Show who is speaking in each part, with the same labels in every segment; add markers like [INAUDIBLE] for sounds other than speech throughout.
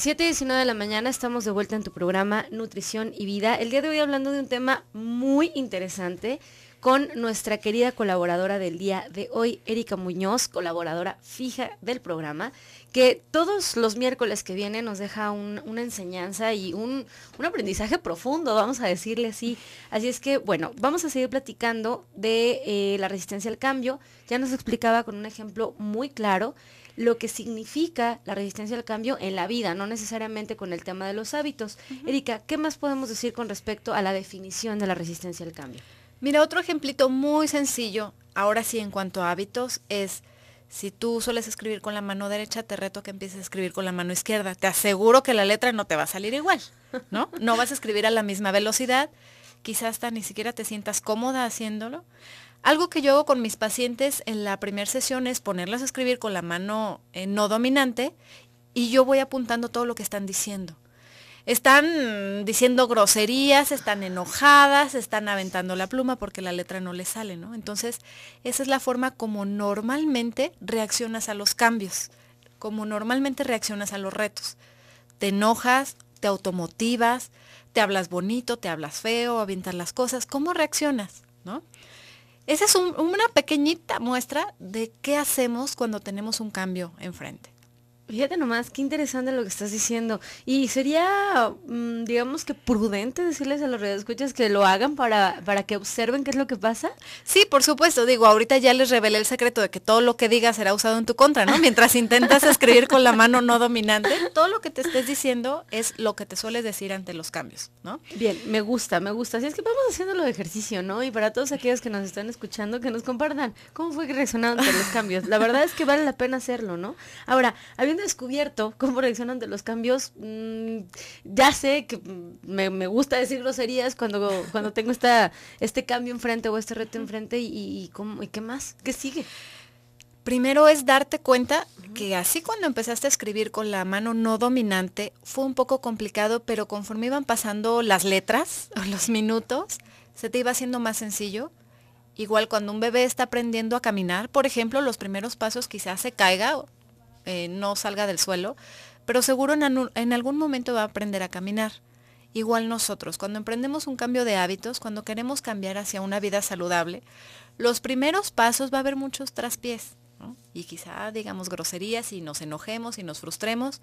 Speaker 1: 7 y 19 de la mañana estamos de vuelta en tu programa Nutrición y Vida. El día de hoy hablando de un tema muy interesante con nuestra querida colaboradora del día de hoy, Erika Muñoz, colaboradora fija del programa, que todos los miércoles que viene nos deja una enseñanza y un, aprendizaje profundo, vamos a decirle así. Así es que, bueno, vamos a seguir platicando de eh, la resistencia al cambio. Ya nos explicaba con un ejemplo muy claro lo que significa la resistencia al cambio en la vida, no necesariamente con el tema de los hábitos. Erika, ¿qué más podemos decir con respecto a la definición de la resistencia al cambio? Mira, otro ejemplito muy sencillo,
Speaker 2: ahora sí en cuanto a hábitos, es si tú sueles escribir con la mano derecha, te reto que empieces a escribir con la mano izquierda. Te aseguro que la letra no te va a salir igual, ¿no? No vas a escribir a la misma velocidad quizás hasta ni siquiera te sientas cómoda haciéndolo. Algo que yo hago con mis pacientes en la primera sesión es ponerlas a escribir con la mano eh, no dominante y yo voy apuntando todo lo que están diciendo. Están diciendo groserías, están enojadas, están aventando la pluma porque la letra no les sale, ¿no? Entonces, esa es la forma como normalmente reaccionas a los cambios, como normalmente reaccionas a los retos. Te enojas, te automotivas, te hablas bonito, te hablas feo, avientas las cosas, ¿cómo reaccionas? ¿No? Esa es una pequeñita muestra de qué hacemos cuando tenemos un cambio enfrente.
Speaker 1: Fíjate nomás, qué interesante lo que estás diciendo. Y sería, mm, digamos que prudente decirles a los radioescuchas que lo hagan para, para que observen qué es lo que pasa. Sí, por supuesto.
Speaker 2: Digo, ahorita ya les revelé el secreto de que todo lo que digas será usado en tu contra, ¿no? Mientras intentas escribir con la mano no dominante, todo lo que te estés diciendo es lo que te sueles decir ante los cambios, ¿no?
Speaker 1: Bien, me gusta, me gusta. Así es que vamos haciendo lo de ejercicio, ¿no? Y para todos aquellos que nos están escuchando, que nos compartan cómo fue que resonaron ante los cambios. La verdad es que vale la pena hacerlo, ¿no? Ahora, habiendo descubierto cómo reaccionan de los cambios. Mm, ya sé que me, gusta decir groserías cuando, cuando tengo esta, este cambio enfrente o este reto enfrente y, y, y qué más, qué sigue. Primero es darte cuenta que así cuando empezaste
Speaker 2: a escribir con la mano no dominante fue un poco complicado, pero conforme iban pasando las letras [LAUGHS] o los minutos, se te iba haciendo más sencillo. Igual cuando un bebé está aprendiendo a caminar, por ejemplo, los primeros pasos quizás se caiga eh, no salga del suelo, pero seguro en, algún momento va a aprender a caminar. Igual nosotros, cuando emprendemos un cambio de hábitos, cuando queremos cambiar hacia una vida saludable, los primeros pasos va a haber muchos traspiés. Y quizá digamos groserías y nos enojemos y nos frustremos,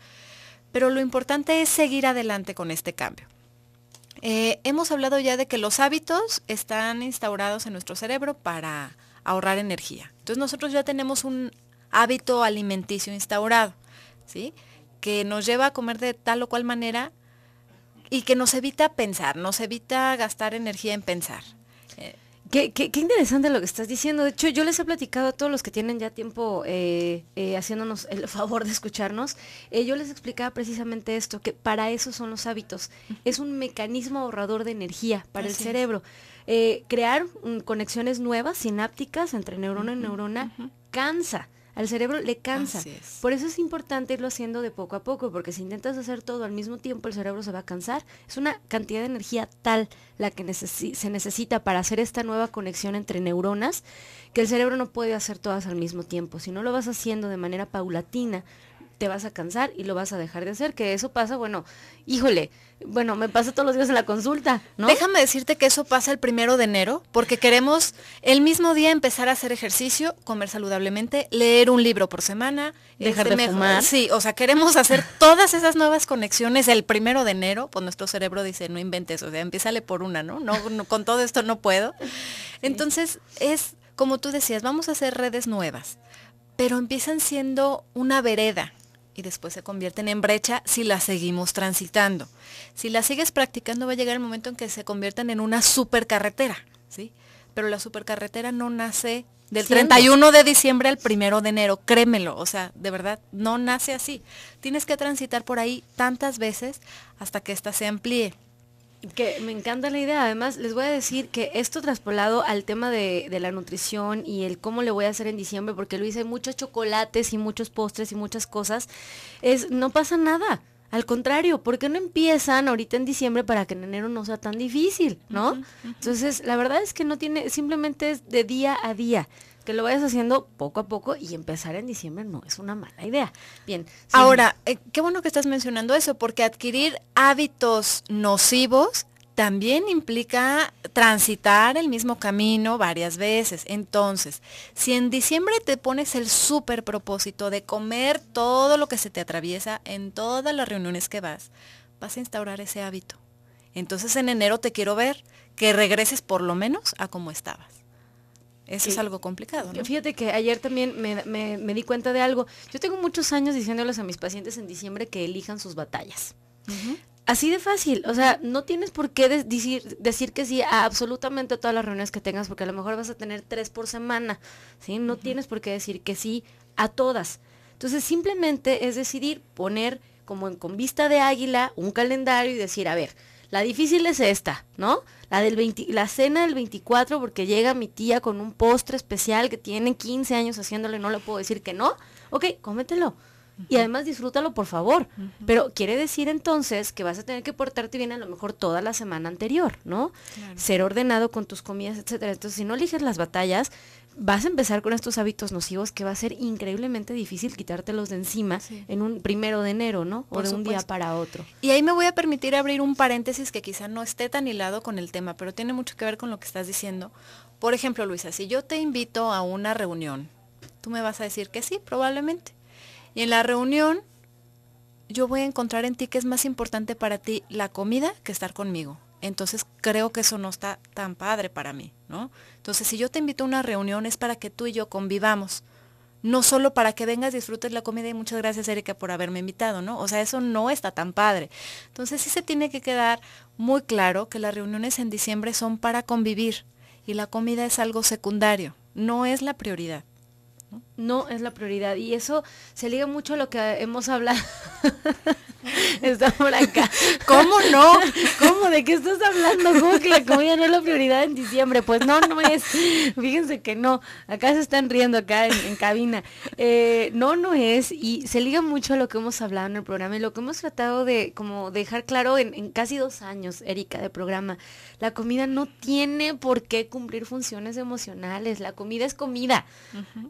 Speaker 2: pero lo importante es seguir adelante con este cambio. Eh, hemos hablado ya de que los hábitos están instaurados en nuestro cerebro para ahorrar energía. Entonces nosotros ya tenemos un hábito alimenticio instaurado, ¿sí? Que nos lleva a comer de tal o cual manera y que nos evita pensar, nos evita gastar energía en pensar.
Speaker 1: Eh, qué, interesante lo que estás diciendo. De hecho, yo les he platicado a todos los que tienen ya tiempo eh, eh, haciéndonos el favor de escucharnos. yo les explicaba precisamente esto, que para eso son los hábitos. Es un mecanismo ahorrador de energía para el cerebro. crear conexiones nuevas, sinápticas, entre neurona y neurona, cansa al cerebro le cansa. Por eso es importante irlo haciendo de poco a poco, porque si intentas hacer todo al mismo tiempo, el cerebro se va a cansar. Es una cantidad de energía tal la que se necesita para hacer esta nueva conexión entre neuronas, que el cerebro no puede hacer todas al mismo tiempo. Si no lo vas haciendo de manera paulatina, te vas a cansar y lo vas a dejar de hacer, que eso pasa, bueno, híjole, bueno, me pasa todos los días en la consulta, ¿no? Déjame decirte que eso pasa el primero de enero, porque queremos el mismo día empezar
Speaker 2: a hacer ejercicio, comer saludablemente, leer un libro por semana, dejar este, de fumar. sí, o sea, queremos hacer [LAUGHS] todas esas nuevas conexiones el primero de enero, pues nuestro cerebro dice, no inventes, o sea, empízale por una, No, no con todo esto no puedo. [LAUGHS] Entonces, es como tú decías, vamos a hacer redes nuevas, pero empiezan siendo una vereda, y después se convierten en brecha si la seguimos transitando. Si la sigues practicando va a llegar el momento en que se conviertan en una supercarretera, ¿sí? Pero la supercarretera no nace del 31 de diciembre al 1 de enero, créemelo, o sea, de verdad, no nace así. Tienes que transitar por ahí tantas
Speaker 1: veces hasta que ésta se amplíe. Que me encanta la idea. Además, les voy a decir que esto traspolado al tema de, la nutrición y el cómo le voy a hacer en diciembre, porque Luis hay muchos chocolates y muchos postres y muchas cosas, es no pasa nada. Al contrario, ¿por qué no empiezan ahorita en diciembre para que en enero no sea tan difícil, no? Entonces, la verdad es que no tiene, simplemente es de día a día que lo vayas haciendo poco a poco y empezar en diciembre no es una mala idea. Bien. Ahora,
Speaker 2: eh, qué bueno que estás mencionando eso, porque adquirir hábitos nocivos también implica transitar el mismo camino varias veces. Entonces, si en diciembre te pones el súper propósito de comer todo lo que se te atraviesa en todas las reuniones que vas, vas a instaurar ese hábito. Entonces en enero te quiero ver que regreses por lo menos a como estabas.
Speaker 1: Eso es algo complicado. ¿no? Fíjate que ayer también me, di cuenta de algo. Yo tengo muchos años diciéndoles a mis pacientes en diciembre que elijan sus batallas. Así de fácil, o sea, no tienes por qué decir, decir que sí a absolutamente todas las reuniones que tengas, porque a lo mejor vas a tener tres por semana, ¿sí? No tienes por qué decir que sí a todas. Entonces, simplemente es decidir poner como en, con vista de águila un calendario y decir, a ver, la difícil es esta, ¿no? La, del la cena del 24 porque llega mi tía con un postre especial que tiene 15 años haciéndolo y no le puedo decir que no. Ok, cómetelo. Y además disfrútalo, por favor. Pero quiere decir entonces que vas a tener que portarte bien a lo mejor toda la semana anterior, ¿no? Ser ordenado con tus comidas, etcétera. Entonces, si no eliges las batallas, vas a empezar con estos hábitos nocivos que va a ser increíblemente difícil quitártelos de encima en un primero de enero, ¿no? o de un día para otro.
Speaker 2: Y ahí me voy a permitir abrir un paréntesis que quizá no esté tan hilado con el tema, pero tiene mucho que ver con lo que estás diciendo. Por ejemplo, Luisa, si yo te invito a una reunión, tú me vas a decir que sí, probablemente. Y en la reunión yo voy a encontrar en ti que es más importante para ti la comida que estar conmigo. Entonces creo que eso no está tan padre para mí, ¿no? Entonces, si yo te invito a una reunión es para que tú y yo convivamos, no solo para que vengas, disfrutes la comida y muchas gracias Erika por haberme invitado, ¿no? O sea, eso no está tan padre. Entonces, sí se tiene que quedar muy claro que las reuniones en diciembre son para convivir y la comida es algo secundario, no es la prioridad.
Speaker 1: ¿no? no es la prioridad. Y eso se liga mucho a lo que hemos hablado. [LAUGHS] Está por acá. ¿Cómo no? ¿Cómo? ¿De qué estás hablando? ¿Cómo que la comida no es la prioridad en diciembre? Pues no, no es. Fíjense que no. Acá se están riendo, acá en, cabina. Eh, no, no es. Y se liga mucho a lo que hemos hablado en el programa y lo que hemos tratado de como dejar claro en, casi dos años, Erika, de programa. La comida no tiene por qué cumplir funciones emocionales. La comida es comida.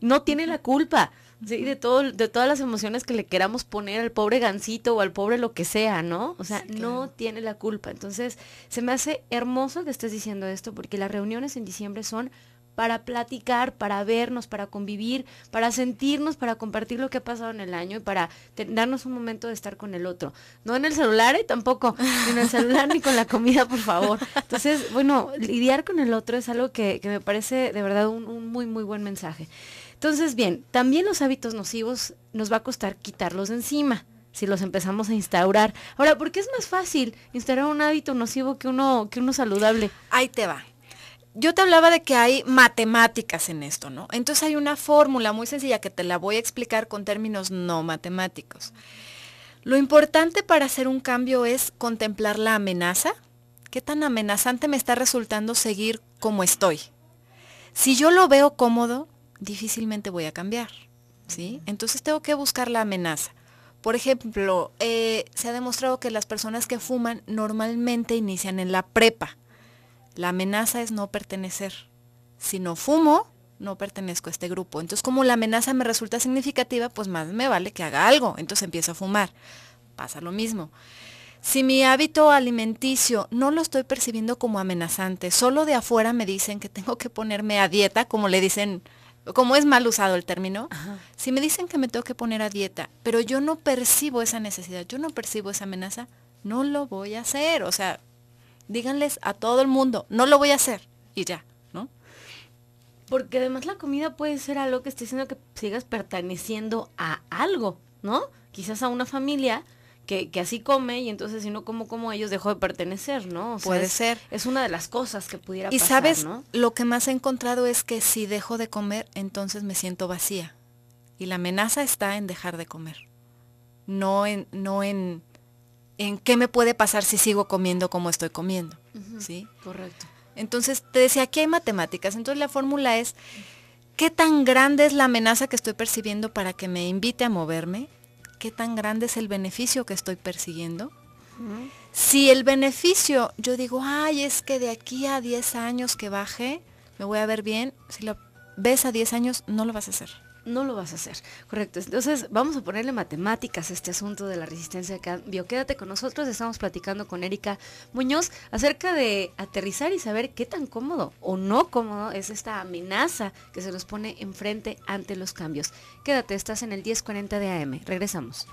Speaker 1: No tiene la culpa, ¿sí? De, todo, de todas las emociones que le queramos poner al pobre gancito o al pobre lo que sea, ¿no? O sea, no tiene la culpa. Entonces, se me hace hermoso que estés diciendo esto porque las reuniones en diciembre son para platicar, para vernos, para convivir, para sentirnos, para compartir lo que ha pasado en el año y para darnos un momento de estar con el otro. No en el celular y ¿eh? tampoco, en el celular ni con la comida, por favor. Entonces, bueno, lidiar con el otro es algo que, me parece de verdad un muy, muy buen mensaje. Entonces, bien, también los hábitos nocivos nos va a costar quitarlos de encima si los empezamos a instaurar. Ahora, ¿por qué es más fácil instaurar un hábito nocivo que uno, que uno saludable? Ahí te va. Yo te hablaba de que hay matemáticas en esto,
Speaker 2: ¿no? Entonces hay una fórmula muy sencilla que te la voy a explicar con términos no matemáticos. Lo importante para hacer un cambio es contemplar la amenaza. ¿Qué tan amenazante me está resultando seguir como estoy? Si yo lo veo cómodo, difícilmente voy a cambiar, ¿sí? Entonces tengo que buscar la amenaza. Por ejemplo, eh, se ha demostrado que las personas que fuman normalmente inician en la prepa. La amenaza es no pertenecer. Si no fumo, no pertenezco a este grupo. Entonces, como la amenaza me resulta significativa, pues más me vale que haga algo. Entonces empiezo a fumar. Pasa lo mismo. Si mi hábito alimenticio no lo estoy percibiendo como amenazante, solo de afuera me dicen que tengo que ponerme a dieta, como le dicen como es mal usado el término, si me dicen que me tengo que poner a dieta, pero yo no percibo esa necesidad, yo no percibo esa amenaza, no lo voy a hacer. O sea,
Speaker 1: díganles a todo el mundo, no lo voy a hacer y ya, ¿no? Porque además la comida puede ser algo que esté diciendo que sigas perteneciendo a algo, ¿no? Quizás a una familia, que, así come y entonces si no como como ellos dejó de pertenecer, ¿no? Puede ser. Es una de las cosas que pudiera y pasar. Y sabes,
Speaker 2: lo que más he encontrado es que si dejo de comer, entonces me siento vacía. Y la amenaza está en dejar de comer. No en, no en, en qué me puede pasar si sigo comiendo como estoy comiendo.
Speaker 1: ¿Sí? Correcto.
Speaker 2: Entonces te decía, aquí hay matemáticas. Entonces la fórmula es, ¿qué tan grande es la amenaza que estoy percibiendo para que me invite a moverme? qué tan grande es el beneficio que estoy persiguiendo. Si el beneficio, yo digo, ay, es que de aquí a 10 años que baje, me voy a ver bien, si lo ves a
Speaker 1: 10 años, no lo vas a hacer no lo vas a hacer. Correcto. Entonces, vamos a ponerle matemáticas a este asunto de la resistencia de cambio. Quédate con nosotros. Estamos platicando con Erika Muñoz acerca de aterrizar y saber qué tan cómodo o no cómodo es esta amenaza que se nos pone enfrente ante los cambios. Quédate, estás en el 1040 de AM. Regresamos.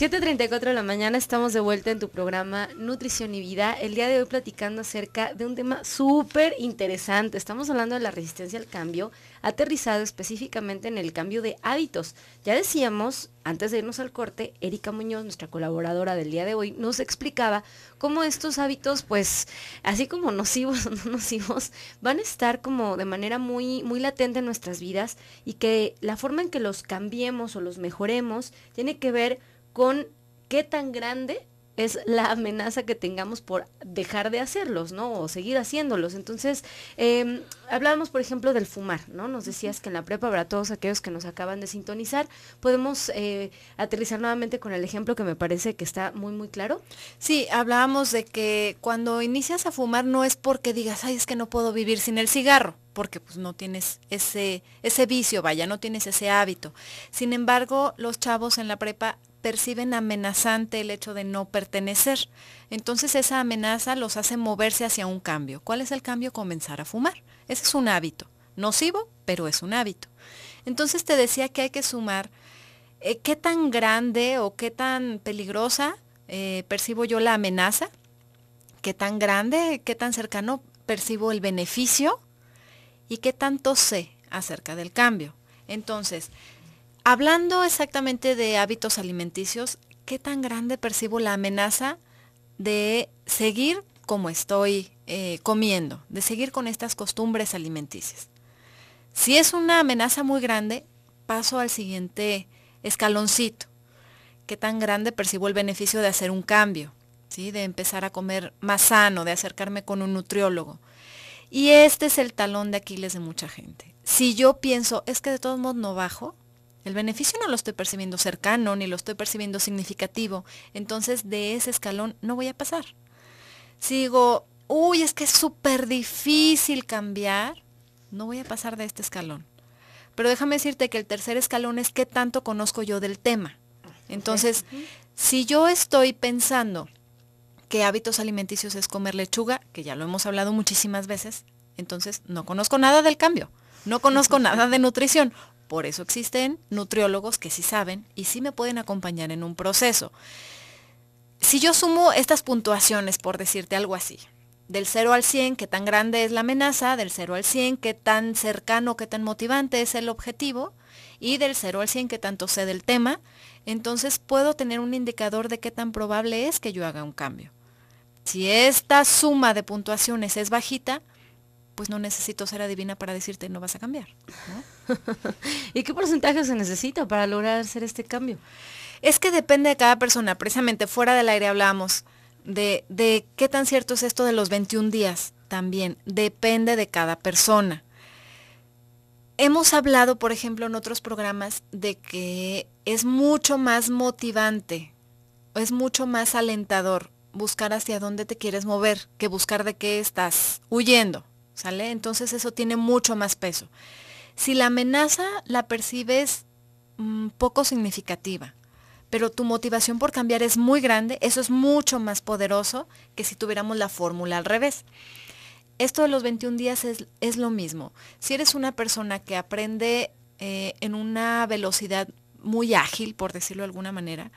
Speaker 1: 7.34 de la mañana estamos de vuelta en tu programa Nutrición y Vida. El día de hoy platicando acerca de un tema súper interesante. Estamos hablando de la resistencia al cambio, aterrizado específicamente en el cambio de hábitos. Ya decíamos, antes de irnos al corte, Erika Muñoz, nuestra colaboradora del día de hoy, nos explicaba cómo estos hábitos, pues, así como [LAUGHS] nocivos o no nocivos, van a estar como de manera muy, muy latente en nuestras vidas y que la forma en que los cambiemos o los mejoremos tiene que ver con qué tan grande es la amenaza que tengamos por dejar de hacerlos, ¿no? O seguir haciéndolos. Entonces, em, hablábamos, por ejemplo, del fumar, ¿no? Nos decías que en la prepa, para todos aquellos que nos acaban de sintonizar, podemos eh, aterrizar nuevamente con el ejemplo que me parece que está muy,
Speaker 2: muy claro. Sí, hablábamos de que cuando inicias a fumar no es porque digas, ay, es que no puedo vivir sin el cigarro porque pues no tienes ese, ese vicio, vaya, no tienes ese hábito. Sin embargo, los chavos en la prepa perciben amenazante el hecho de no pertenecer. Entonces esa amenaza los hace moverse hacia un cambio. ¿Cuál es el cambio? Comenzar a fumar. Ese es un hábito. Nocivo, pero es un hábito. Entonces te decía que hay que sumar eh, qué tan grande o qué tan peligrosa eh, percibo yo la amenaza, qué tan grande, qué tan cercano percibo el beneficio y qué tanto sé acerca del cambio. Entonces, Hablando exactamente de hábitos alimenticios, ¿qué tan grande percibo la amenaza de seguir como estoy eh, comiendo, de seguir con estas costumbres alimenticias? Si es una amenaza muy grande, paso al siguiente escaloncito. ¿Qué tan grande percibo el beneficio de hacer un cambio? ¿sí? De empezar a comer más sano, de acercarme con un nutriólogo. Y este es el talón de Aquiles de mucha gente. Si yo pienso, es que de todos modos no bajo, el beneficio no lo estoy percibiendo cercano ni lo estoy percibiendo significativo. Entonces de ese escalón no voy a pasar. Sigo, uy, es que es súper difícil cambiar, no voy a pasar de este escalón. Pero déjame decirte que el tercer escalón es qué tanto conozco yo del tema. Entonces, si yo estoy pensando que hábitos alimenticios es comer lechuga, que ya lo hemos hablado muchísimas veces, entonces no conozco nada del cambio, no conozco [LAUGHS] nada de nutrición. Por eso existen nutriólogos que sí saben y sí me pueden acompañar en un proceso. Si yo sumo estas puntuaciones, por decirte algo así, del 0 al 100, qué tan grande es la amenaza, del 0 al 100, qué tan cercano, qué tan motivante es el objetivo, y del 0 al 100, qué tanto sé del tema, entonces puedo tener un indicador de qué tan probable es que yo haga un cambio. Si esta suma de puntuaciones es bajita, pues no necesito ser adivina para decirte no vas a cambiar. [LAUGHS] ¿Y qué porcentaje se necesita para lograr hacer este cambio? Es que depende de cada persona. Precisamente fuera del aire hablamos de, de qué tan cierto es esto de los 21 días. También depende de cada persona. Hemos hablado, por ejemplo, en otros programas de que es mucho más motivante, es mucho más alentador buscar hacia dónde te quieres mover que buscar de qué estás huyendo. ¿sale? Entonces eso tiene mucho más peso. Si la amenaza la percibes mm, poco significativa, pero tu motivación por cambiar es muy grande, eso es mucho más poderoso que si tuviéramos la fórmula al revés. Esto de los 21 días es, lo mismo. Si eres una persona que aprende eh, en una velocidad muy ágil, por decirlo de alguna manera,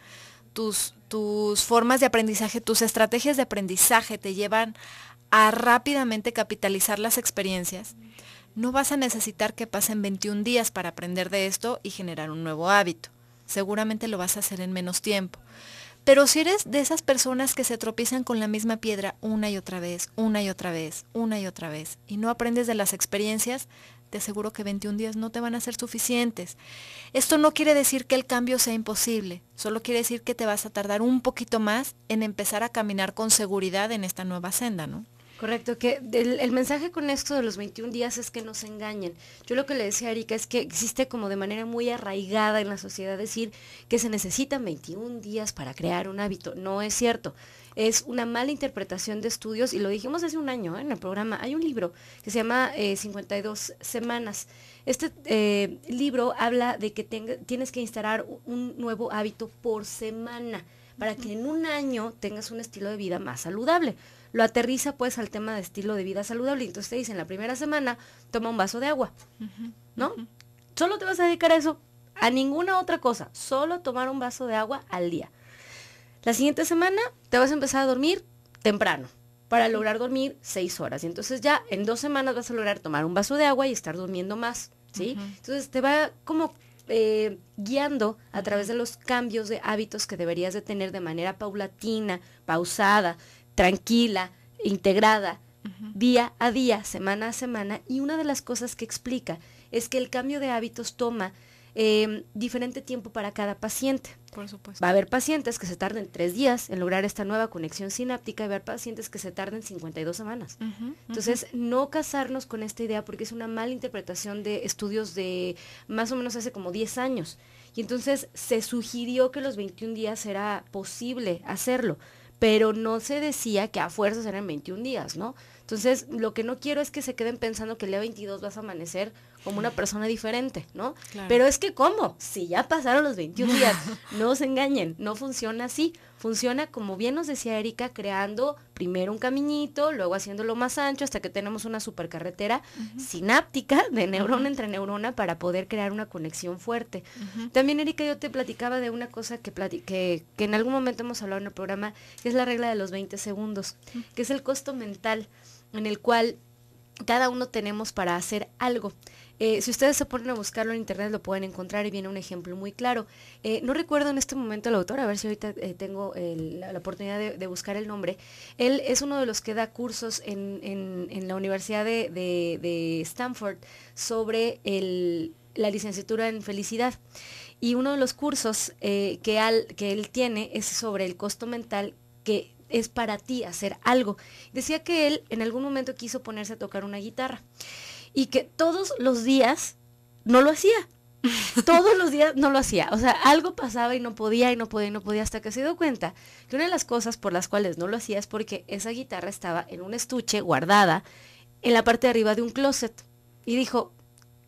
Speaker 2: tus, tus formas de aprendizaje, tus estrategias de aprendizaje te llevan a rápidamente capitalizar las experiencias, no vas a necesitar que pasen 21 días para aprender de esto y generar un nuevo hábito. Seguramente lo vas a hacer en menos tiempo. Pero si eres de esas personas que se tropiezan con la misma piedra una y otra vez, una y otra vez, una y otra vez, y no aprendes de las experiencias, te aseguro que 21 días no te van a ser suficientes. Esto no quiere decir que el cambio sea imposible, solo quiere decir que te vas a tardar un poquito más en empezar a caminar con seguridad en esta nueva senda, ¿no?
Speaker 1: Correcto, que el, mensaje con esto de los 21 días es que no se engañen. Yo lo que le decía a Erika es que existe como de manera muy arraigada en la sociedad decir que se necesitan 21 días para crear un hábito. No es cierto. Es una mala interpretación de estudios y lo dijimos hace un año ¿eh? en el programa. Hay un libro que se llama 52 eh, semanas. Este eh, libro habla de que tienes que instalar un nuevo hábito por semana para que en un año tengas un estilo de vida más saludable lo aterriza pues al tema de estilo de vida saludable. entonces te dicen, la primera semana toma un vaso de agua, ¿no? Solo te vas a dedicar a eso, a ninguna otra cosa, solo tomar un vaso de agua al día. La siguiente semana te vas a empezar a dormir temprano para lograr dormir seis horas. Y entonces ya en dos semanas vas a lograr tomar un vaso de agua y estar durmiendo más, ¿sí? Entonces te va como eh, guiando a través de los cambios de hábitos que deberías de tener de manera paulatina, pausada, tranquila, integrada, día a día, semana a semana. Y una de las cosas que explica es que el cambio de hábitos toma em, diferente tiempo para cada paciente. Por supuesto. Va a haber pacientes que se tarden tres días en lograr esta nueva conexión sináptica y va a haber pacientes que se tarden 52 semanas. Entonces, no casarnos con esta idea porque es una mala interpretación de estudios de más o menos hace como 10 años. Y entonces se sugirió que los 21 días era posible hacerlo pero no se decía que a fuerzas eran 21 días, ¿no? Entonces, lo que no quiero es que se queden pensando que el día 22 vas a amanecer como una persona diferente, ¿no? Pero es que, ¿cómo? Si ya pasaron los 21 [LAUGHS] días, no se engañen, no funciona así funciona, como bien nos decía Erika, creando primero un caminito, luego haciéndolo más ancho hasta que tenemos una supercarretera sináptica de neurona entre neurona para poder crear una conexión fuerte. También Erika, yo te platicaba de una cosa que, que, en algún momento hemos hablado en el programa, que es la regla de los 20 segundos, que es el costo mental en el cual cada uno tenemos para hacer algo. Eh, si ustedes se ponen a buscarlo en internet lo pueden encontrar y viene un ejemplo muy claro. Eh, no recuerdo en este momento al autor, a ver si ahorita eh, tengo la, oportunidad de, buscar el nombre. Él es uno de los que da cursos en, la Universidad de, Stanford sobre la licenciatura en felicidad. Y uno de los cursos que, que él tiene es sobre el costo mental que es para ti hacer algo. Decía que él en algún momento quiso ponerse a tocar una guitarra y que todos los días no lo hacía. [LAUGHS] todos los días no lo hacía. O sea, algo pasaba y no podía y no podía y no podía hasta que se dio cuenta que una de las cosas por las cuales no lo hacía es porque esa guitarra estaba en un estuche guardada en la parte de arriba de un closet. Y dijo,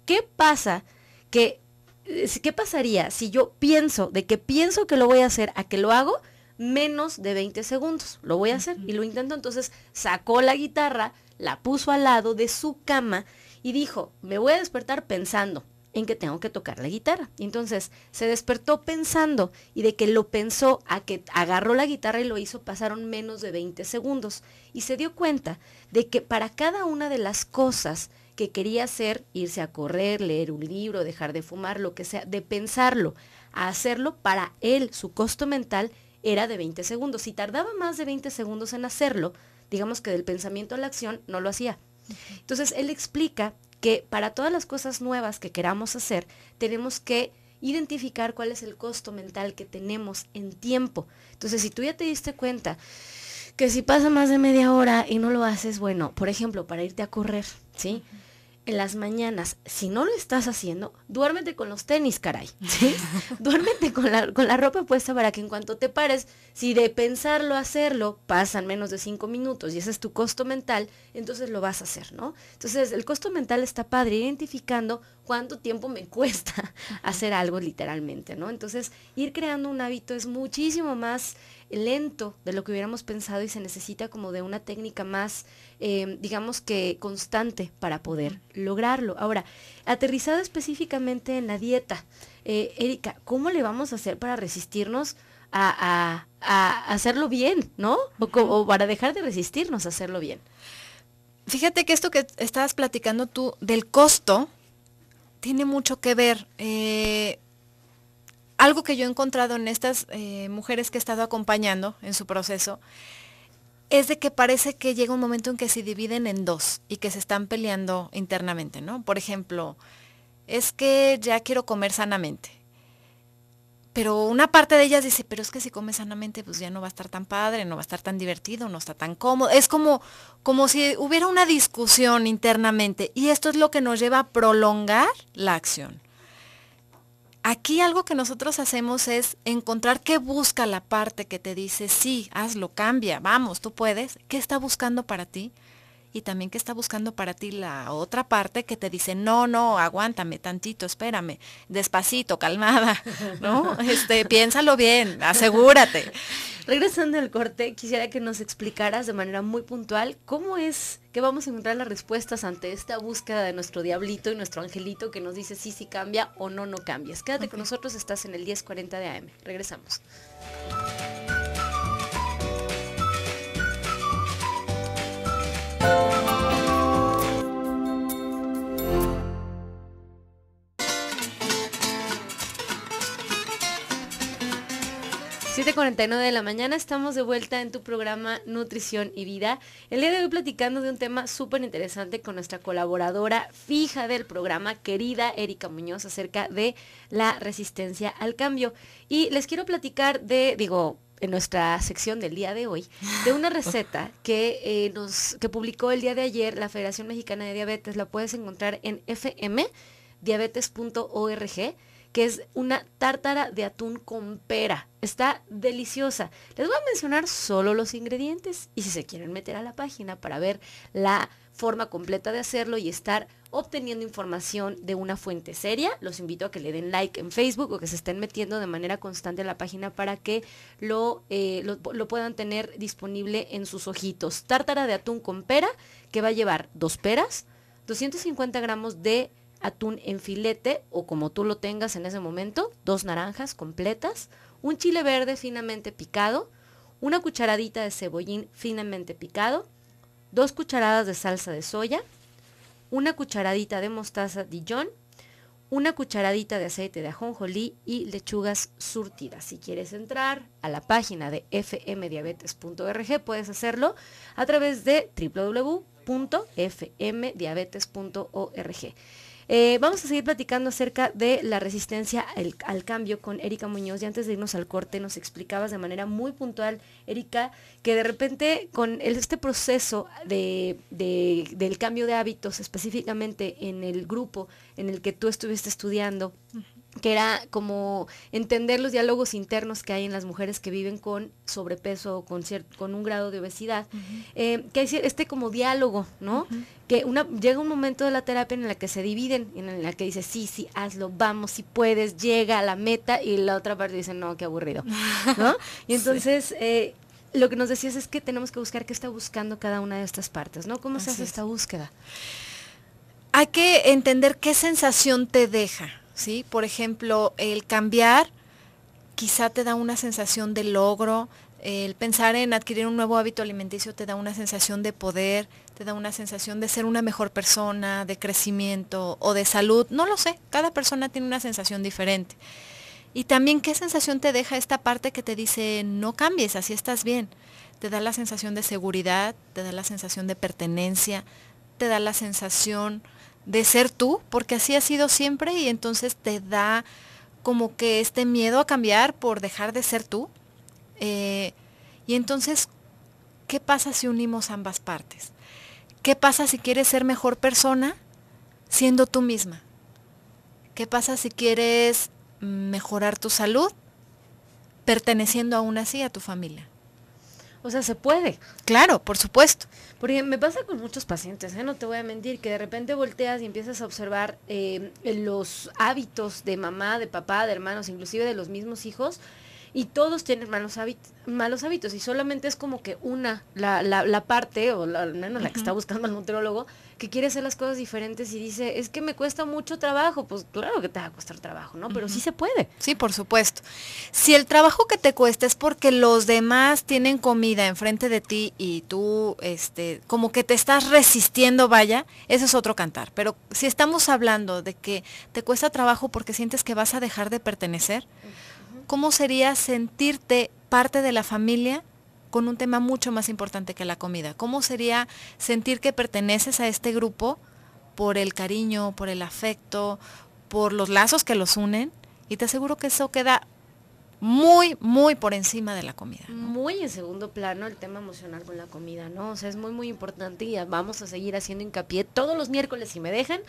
Speaker 1: ¿qué pasa? Que, eh, ¿Qué pasaría si yo pienso de que pienso que lo voy a hacer a que lo hago? menos de 20 segundos. Lo voy a hacer y lo intento. Entonces sacó la guitarra, la puso al lado de su cama y dijo, me voy a despertar pensando en que tengo que tocar la guitarra. entonces se despertó pensando y de que lo pensó a que agarró la guitarra y lo hizo pasaron menos de 20 segundos. Y se dio cuenta de que para cada una de las cosas que quería hacer, irse a correr, leer un libro, dejar de fumar, lo que sea, de pensarlo, a hacerlo para él, su costo mental, era de 20 segundos. Si tardaba más de 20 segundos en hacerlo, digamos que del pensamiento a la acción no lo hacía. Entonces, él explica que para todas las cosas nuevas que queramos hacer, tenemos que identificar cuál es el costo mental que tenemos en tiempo. Entonces, si tú ya te diste cuenta que si pasa más de media hora y no lo haces, bueno, por ejemplo, para irte a correr, ¿sí? en las mañanas, si no lo estás haciendo, duérmete con los tenis, caray. [LAUGHS] ¿sí? [LAUGHS] duérmete con la, con la ropa puesta para que en cuanto te pares, si de pensarlo hacerlo pasan menos de cinco minutos y ese es tu costo mental, entonces lo vas a hacer, ¿no? Entonces el costo mental está padre, identificando cuánto tiempo me [LAUGHS] cuesta hacer algo literalmente, ¿no? Entonces ir creando un hábito es muchísimo más lento de lo que hubiéramos pensado y se necesita como de una técnica más Em, digamos que constante para poder lograrlo. Ahora, aterrizado específicamente en la dieta, eh, Erika, ¿cómo le vamos a hacer para resistirnos a, hacerlo bien, ¿no? O, para dejar de resistirnos a hacerlo bien. Fíjate que esto que
Speaker 2: estabas platicando tú del costo tiene mucho que ver. Eh, algo que yo he encontrado en estas eh, mujeres que he estado acompañando en su proceso es de que parece que llega un momento en que se dividen en dos y que se están peleando internamente, ¿no? Por ejemplo, es que ya quiero comer sanamente. Pero una parte de ellas dice, pero es que si come sanamente, pues ya no va a estar tan padre, no va a estar tan divertido, no está tan cómodo. Es como, como si hubiera una discusión internamente. Y esto es lo que nos lleva a prolongar la acción. Aquí algo que nosotros hacemos es encontrar qué busca la parte que te dice, sí, hazlo, cambia, vamos, tú puedes, qué está buscando para ti y también que está buscando para ti la otra parte que te dice, no, no, aguántame tantito, espérame, despacito, calmada, [LAUGHS] ¿no? Este, piénsalo bien, asegúrate.
Speaker 1: Regresando al corte, quisiera que nos explicaras de manera muy puntual cómo es que vamos a encontrar las respuestas ante esta búsqueda de nuestro diablito y nuestro angelito que nos dice si sí, sí cambia o no, no cambias. Quédate con nosotros, estás en el 1040 de AM. Regresamos. 7.49 de la mañana estamos de vuelta en tu programa Nutrición y Vida. El día de hoy platicando de un tema súper interesante con nuestra colaboradora fija del programa, querida Erika Muñoz, acerca de la resistencia al cambio. Y les quiero platicar de, digo, en nuestra sección del día de hoy, de una [LAUGHS] receta que, eh, nos, que publicó el día de ayer la Federación Mexicana de Diabetes. La puedes encontrar en fmdiabetes.org que es una tártara de atún con pera. Está deliciosa. Les voy a mencionar solo los ingredientes y si se quieren meter a la página para ver la forma completa de hacerlo y estar obteniendo información de una fuente seria, los invito a que le den like en Facebook o que se estén metiendo de manera constante a la página para que lo, eh, lo, puedan tener disponible en sus ojitos. Tártara de atún con pera que va a llevar dos peras, 250 gramos de atún en filete o como tú lo tengas en ese momento, dos naranjas completas, un chile verde finamente picado, una cucharadita de cebollín finamente picado, dos cucharadas de salsa de soya, una cucharadita de mostaza Dijon, una cucharadita de aceite de ajonjolí y lechugas surtidas. Si quieres entrar a la página de fmdiabetes.org, puedes hacerlo a través de www.fmdiabetes.org. Eh, vamos a seguir platicando acerca de la resistencia al, cambio con Erika Muñoz. Y antes de irnos al corte, nos explicabas de manera muy puntual, Erika, que de repente con este proceso del cambio de hábitos, específicamente en el grupo en el que tú estuviste estudiando, que era como entender los diálogos internos que hay en las mujeres que viven con sobrepeso o con, con un grado de obesidad, eh, que hay este como diálogo, ¿no? Que una, llega un momento de la terapia en la que se dividen, en la que dice, sí, sí, hazlo, vamos, si puedes, llega a la meta, y la otra parte dice, no, qué aburrido, [LAUGHS] ¿no? Y entonces... Eh, lo que nos decías es que tenemos que buscar qué está buscando cada una de estas partes, ¿no? ¿Cómo se hace esta búsqueda? Hay que entender qué sensación te deja por ejemplo,
Speaker 2: el cambiar quizá te da una sensación de logro, el pensar en adquirir un nuevo hábito alimenticio te da una sensación de poder, te da una sensación de ser una mejor persona, de crecimiento o de salud, no lo sé, cada persona tiene una sensación diferente. Y también qué sensación te deja esta parte que te dice, no cambies, así estás bien. Te da la sensación de seguridad, te da la sensación de pertenencia, te da la sensación de ser tú, porque así ha sido siempre y entonces te da como que este miedo a cambiar por dejar de ser tú. Eh, y entonces, ¿qué pasa si unimos ambas partes? ¿Qué pasa si quieres ser mejor persona siendo tú misma? ¿Qué pasa si quieres mejorar tu salud perteneciendo aún así a tu familia?
Speaker 1: O sea, se puede. Claro, por supuesto. Porque me pasa con muchos pacientes, ¿eh? no te voy a mentir, que de repente volteas y empiezas a observar eh, los hábitos de mamá, de papá, de hermanos, inclusive de los mismos hijos, y todos tienen malos, hábitos, malos hábitos y solamente es como que una, la, parte, o la, la que está buscando al nutriólogo, que quiere hacer las cosas diferentes y dice, es que me cuesta mucho trabajo, pues claro que te va a costar trabajo, ¿no? Pero sí se
Speaker 2: puede. Sí, por supuesto. Si el trabajo que te cuesta es porque los demás tienen comida enfrente de ti y tú, este, como que te estás resistiendo, vaya, eso es otro cantar. Pero si estamos hablando de que te cuesta trabajo porque sientes que vas a dejar de pertenecer, ¿cómo sería sentirte parte de la familia con un tema mucho más importante que la comida? ¿Cómo sería sentir que perteneces a este grupo por el cariño, por el afecto, por los lazos que los unen? Y te aseguro que eso queda muy, muy por encima de la comida.
Speaker 1: Muy en segundo plano el tema emocional con la comida, ¿no? O sea, es muy, muy importante y vamos a seguir haciendo hincapié todos los miércoles, si me dejan,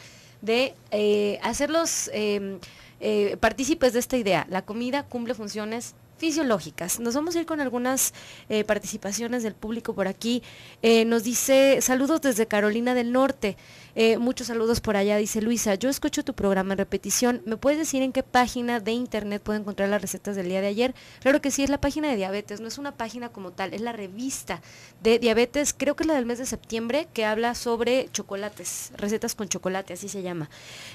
Speaker 1: de eh, hacerlos em, eh, partícipes de esta idea. La comida cumple funciones fisiológicas. Nos vamos a ir con algunas eh, participaciones del público por aquí. nos dice, saludos desde Carolina del Norte. Eh, muchos saludos por allá, dice Luisa. Yo escucho tu programa en repetición. ¿Me puedes decir en qué página de internet puedo encontrar las recetas del día de ayer? Claro que sí, es la página de diabetes, no es una página como tal, es la revista de diabetes, creo que es la del mes de septiembre, que habla sobre chocolates, recetas con chocolate, así se llama.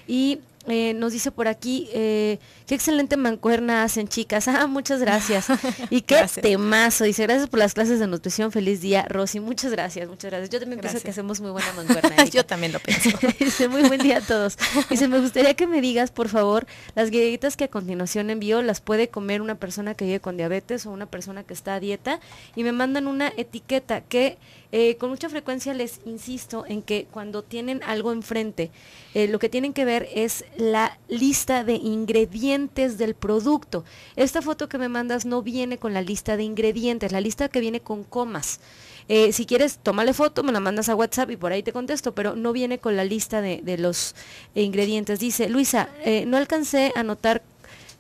Speaker 1: Y eh, nos dice por aquí, eh, qué excelente mancuerna hacen chicas. [LAUGHS] Ah, muchas gracias. y qué temazo. Dice, gracias por las clases de nutrición. Feliz día, Rosy. Muchas gracias, muchas gracias. Yo también pienso que hacemos muy buena mancuerna. [LAUGHS] Yo también lo pienso. [LAUGHS] Dice, muy buen día a todos. Dice, me gustaría que me digas, por favor, las galletas que a continuación envío, ¿las puede comer una persona que vive con diabetes o una persona que está a dieta? Y me mandan una etiqueta que eh, con mucha frecuencia les insisto en que cuando tienen algo enfrente, eh, lo que tienen que ver es la lista de ingredientes del producto. Esta foto que me mandas no viene con la lista de ingredientes, la lista que viene con comas. Eh, si quieres, tómale foto, me la mandas a WhatsApp y por ahí te contesto, pero no viene con la lista de, los ingredientes. Dice, Luisa, eh, no alcancé a notar,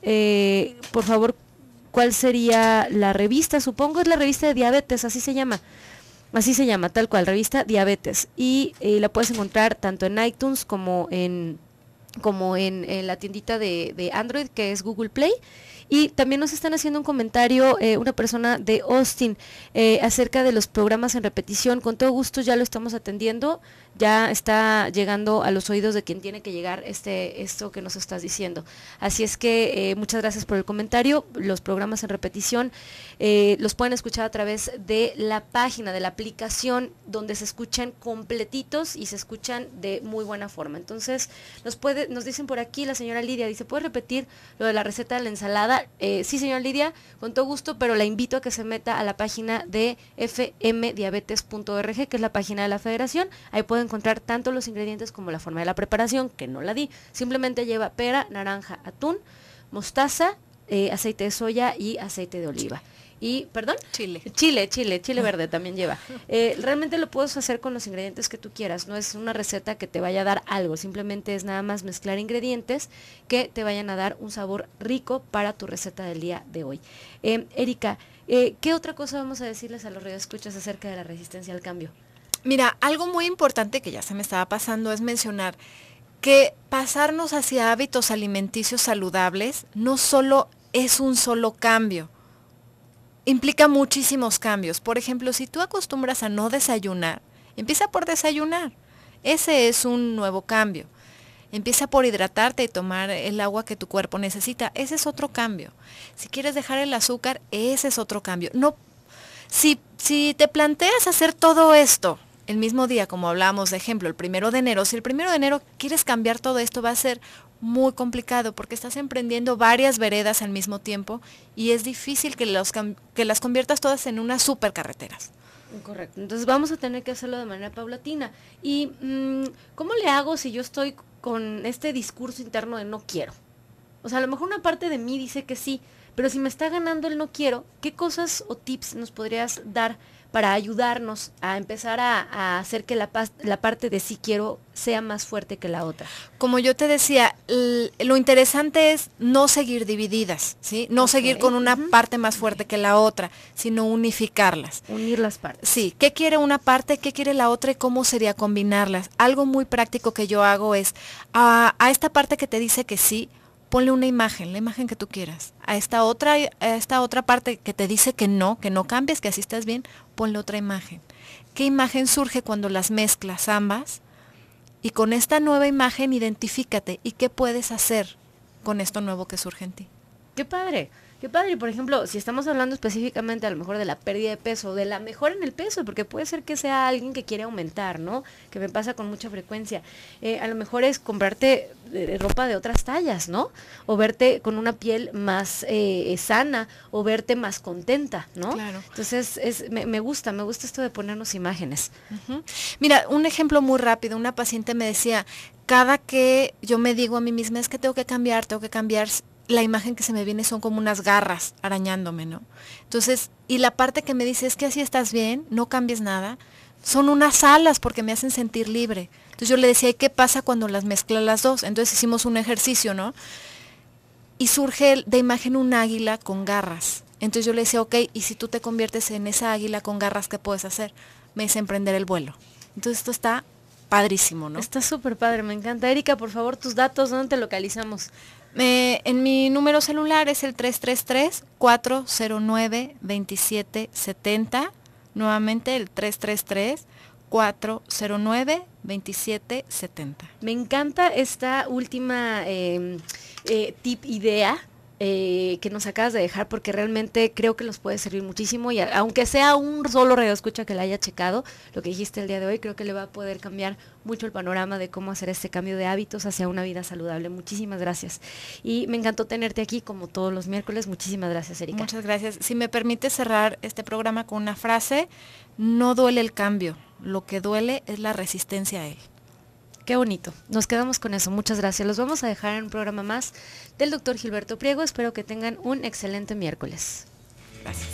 Speaker 1: eh, por favor, cuál sería la revista, supongo es la revista de diabetes, así se llama. Así se llama, tal cual, revista Diabetes. Y la puedes encontrar tanto en iTunes como en como en, la tiendita de, Android, que es Google Play. Y también nos están haciendo un comentario eh, una persona de Austin eh, acerca de los programas en repetición. Con todo gusto ya lo estamos atendiendo, ya está llegando a los oídos de quien tiene que llegar este, esto que nos estás diciendo. Así es que eh, muchas gracias por el comentario. Los programas en repetición los pueden escuchar a través de la página, de la aplicación, donde se escuchan completitos y se escuchan de muy buena forma. Entonces, nos puede nos dicen por aquí, la señora Lidia dice, ¿puede repetir lo de la receta de la ensalada? Eh, sí, señora Lidia, con todo gusto, pero la invito a que se meta a la página de fmdiabetes.org, que es la página de la federación. Ahí puede encontrar tanto los ingredientes como la forma de la preparación, que no la di. Simplemente lleva pera, naranja, atún, mostaza, eh, aceite de soya y aceite de oliva y, perdón, chile. Chile, chile, chile ah. verde también lleva. [LAUGHS] Eh, realmente lo puedes hacer con los ingredientes que tú quieras, no es una receta que te vaya a dar algo, simplemente es nada más mezclar ingredientes que te vayan a dar un sabor rico para tu receta del día de hoy. Eh, Erika, eh, ¿qué otra cosa vamos a decirles a los escuchas acerca de la resistencia al cambio? Mira, algo muy importante que ya se me estaba pasando es
Speaker 2: mencionar que pasarnos hacia hábitos alimenticios saludables no solo es un solo cambio, implica muchísimos cambios. Por ejemplo, si tú acostumbras a no desayunar, empieza por desayunar. Ese es un nuevo cambio. Empieza por hidratarte y tomar el agua que tu cuerpo necesita. Ese es otro cambio. Si quieres dejar el azúcar, ese es otro cambio. No, si, si te planteas hacer todo esto el mismo día, como hablábamos de ejemplo, el primero de enero, si el primero de enero quieres cambiar todo esto, va a ser muy complicado porque estás emprendiendo varias veredas al mismo tiempo y es difícil que, que las conviertas todas en unas supercarreteras.
Speaker 1: Correcto. Entonces vamos a tener que hacerlo de manera paulatina. ¿Y mm, cómo le hago si yo estoy con este discurso interno de no quiero? O sea, a lo mejor una parte de mí dice que sí, pero si me está ganando el no quiero, ¿qué cosas o tips nos podrías dar para ayudarnos a empezar a, hacer que la, la, parte de sí quiero sea más fuerte que la otra. Como yo te decía, lo interesante es no seguir
Speaker 2: divididas, ¿sí? No seguir con una parte más fuerte que la otra, sino unificarlas. Unir las partes. Sí, ¿qué quiere una parte? ¿Qué quiere la otra? ¿Y cómo sería combinarlas? Algo muy práctico que yo hago es a, esta parte que te dice que sí, ponle una imagen, la imagen que tú quieras. A esta otra, a esta otra parte que te dice que no, que no cambies, que así estás bien, ponle otra imagen. ¿Qué imagen surge cuando las mezclas ambas? Y con esta nueva imagen identifícate y qué puedes hacer con esto nuevo que surge en ti.
Speaker 1: ¡Qué padre! Qué padre, por ejemplo, si estamos hablando específicamente a lo mejor de la pérdida de peso, de la mejora en el peso, porque puede ser que sea alguien que quiere aumentar, ¿no? Que me pasa con mucha frecuencia. Eh, a lo mejor es comprarte eh, ropa de otras tallas, ¿no? O verte con una piel más eh, sana o verte más contenta, ¿no? Claro. Entonces, me, gusta, me gusta esto de ponernos imágenes. Mira, un ejemplo muy rápido. Una paciente me
Speaker 2: decía, cada que yo me digo a mí misma es que tengo que cambiar, tengo que cambiar, la imagen que se me viene son como unas garras arañándome, ¿no? Entonces, y la parte que me dice es que así estás bien, no cambies nada, son unas alas porque me hacen sentir libre. Entonces yo le decía, ¿qué pasa cuando las mezcla las dos? Entonces hicimos un ejercicio, ¿no? Y surge de imagen un águila con garras. Entonces yo le decía, ok, y si tú te conviertes en esa águila con garras, ¿qué puedes hacer? Me dice emprender el vuelo. Entonces esto está padrísimo, ¿no? Está súper padre, me encanta. Erika, por favor, tus datos, ¿dónde te localizamos? Eh, en mi número celular es el 333-409-2770. Nuevamente el 333. 409-2770.
Speaker 1: Me encanta esta última eh, eh, tip idea eh, que nos acabas de dejar porque realmente creo que nos puede servir muchísimo y aunque sea un solo radioescucha que la haya checado, lo que dijiste el día de hoy creo que le va a poder cambiar mucho el panorama de cómo hacer este cambio de hábitos hacia una vida saludable. Muchísimas gracias. Y me encantó tenerte aquí como todos los miércoles. Muchísimas gracias, Erika. Muchas gracias. Si me permite cerrar este programa con una frase, no duele el cambio, lo que duele es la resistencia a él. Qué bonito. Nos quedamos con eso. Muchas gracias. Los vamos a dejar en un programa más del doctor Gilberto Priego. Espero que tengan un excelente miércoles. Gracias.